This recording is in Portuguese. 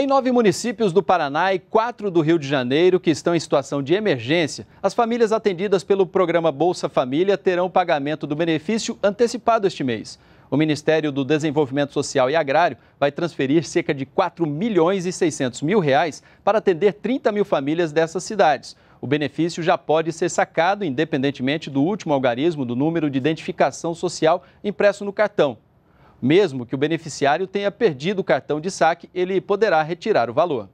Em nove municípios do Paraná e quatro do Rio de Janeiro que estão em situação de emergência, as famílias atendidas pelo programa Bolsa Família terão pagamento do benefício antecipado este mês. O Ministério do Desenvolvimento Social e Agrário vai transferir cerca de 4 milhões e 600 mil reais para atender 30 mil famílias dessas cidades. O benefício já pode ser sacado independentemente do último algarismo do número de identificação social impresso no cartão. Mesmo que o beneficiário tenha perdido o cartão de saque, ele poderá retirar o valor.